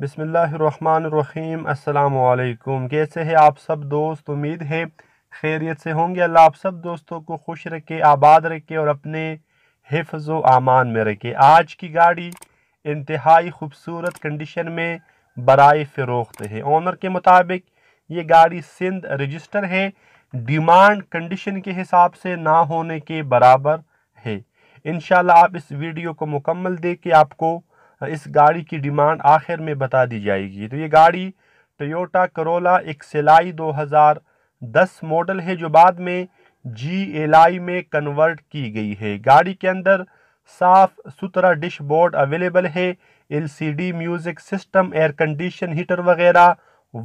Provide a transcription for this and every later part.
बिसमीम अल्लाम कैसे है आप सब दोस्त उम्मीद है खैरियत से होंगे अल्लाह आप सब दोस्तों को खुश रखे आबाद रखे और अपने हिफ्ज़ आमान में रखे आज की गाड़ी इंतहाई खूबसूरत कंडीशन में बरए फ़रोख्त है ऑनर के मुताबिक ये गाड़ी सिंध रजिस्टर है डिमांड कंडीशन के हिसाब से ना होने के बराबर है इन आप इस वीडियो को मुकम्मल दे के आपको इस गाड़ी की डिमांड आखिर में बता दी जाएगी तो ये गाड़ी टोयोटा करोला एक सिलाई 2010 मॉडल है जो बाद में जी एल आई में कन्वर्ट की गई है गाड़ी के अंदर साफ सुथरा डिशबोर्ड अवेलेबल है LCD music system air condition heater वगैरह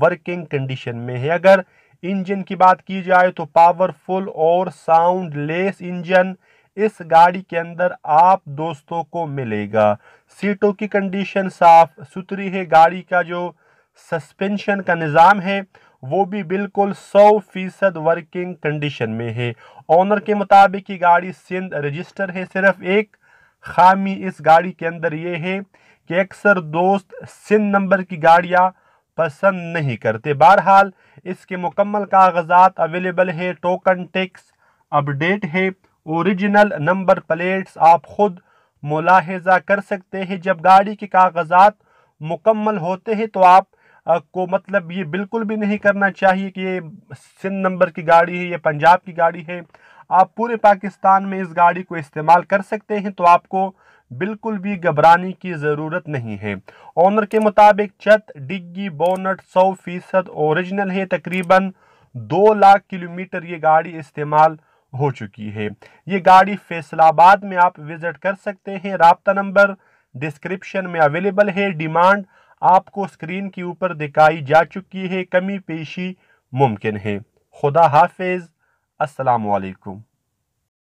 वर्किंग कंडीशन में है अगर इंजन की बात की जाए तो पावरफुल और साउंडलेस इंजन इस गाड़ी के अंदर आप दोस्तों को मिलेगा सीटों की कंडीशन साफ सुथरी है गाड़ी का जो सस्पेंशन का निज़ाम है वो भी बिल्कुल 100 फीसद वर्किंग कंडीशन में है ऑनर के मुताबिक ये गाड़ी सिंध रजिस्टर है सिर्फ एक खामी इस गाड़ी के अंदर ये है कि अक्सर दोस्त सिंध नंबर की गाड़ियाँ पसंद नहीं करते बहरहाल इसके मुकम्मल कागजात अवेलेबल है टोकन टैक्स अपडेट है ओरिजिनल नंबर प्लेट्स आप ख़ुद मुलाहजा कर सकते हैं जब गाड़ी के कागजात मुकम्मल होते हैं तो आप को मतलब ये बिल्कुल भी नहीं करना चाहिए कि ये सिंध नंबर की गाड़ी है ये पंजाब की गाड़ी है आप पूरे पाकिस्तान में इस गाड़ी को इस्तेमाल कर सकते हैं तो आपको बिल्कुल भी घबराने की ज़रूरत नहीं है ऑनर के मुताबिक छत डिग्गी बोनट सौ फीसद औरिजिनल है तकरीबन दो लाख किलोमीटर ये गाड़ी इस्तेमाल हो चुकी है ये गाड़ी फैसलाबाद में आप विज़िट कर सकते हैं रबता नंबर डिस्क्रिप्शन में अवेलेबल है डिमांड आपको स्क्रीन के ऊपर दिखाई जा चुकी है कमी पेशी मुमकिन है खुदा हाफिज़ असलकुम